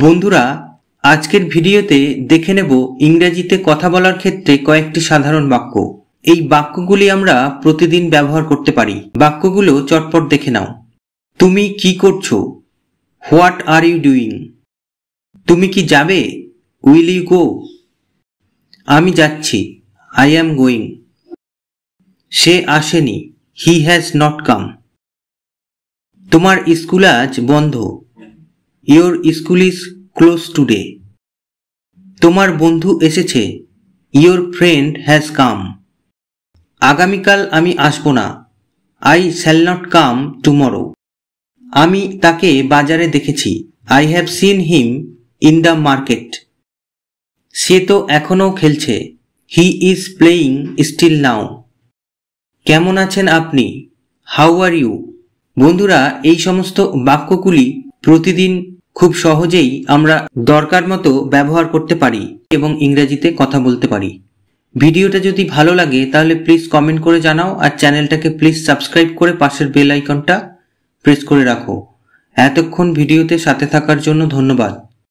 বন্ধুরা আজকের ভিডিওতে দেখে নেব ইংরেজিতে কথা বলার ক্ষেত্রে কয়েকটি সাধারণ বাক্য এই বাক্যগুলি আমরা প্রতিদিন ব্যবহার করতে পারি বাক্যগুলো চটপট দেখে নাও তুমি কি করছো হোয়াট আর ইউ ডুইং তুমি কি যাবে উইল ইউ গো আমি যাচ্ছি আই অ্যাম গোয়িং সে আসেনি হি হ্যাজ নট কাম তোমার স্কুল আজ বন্ধ your school is close today তোমার বন্ধু এসেছে ইয়োর ফ্রেন্ড হ্যাজ কাম আগামীকাল আমি আসব না I shall not come tomorrow আমি তাকে বাজারে দেখেছি I have seen him in the market সে তো এখনও খেলছে he is playing still now কেমন আছেন আপনি হাউ আর ইউ বন্ধুরা এই সমস্ত বাক্যগুলি প্রতিদিন খুব সহজেই আমরা দরকার মতো ব্যবহার করতে পারি এবং ইংরেজিতে কথা বলতে পারি ভিডিওটা যদি ভালো লাগে তাহলে প্লিজ কমেন্ট করে জানাও আর চ্যানেলটাকে প্লিজ সাবস্ক্রাইব করে পাশের বেল আইকনটা প্রেস করে রাখো এতক্ষণ ভিডিওতে সাথে থাকার জন্য ধন্যবাদ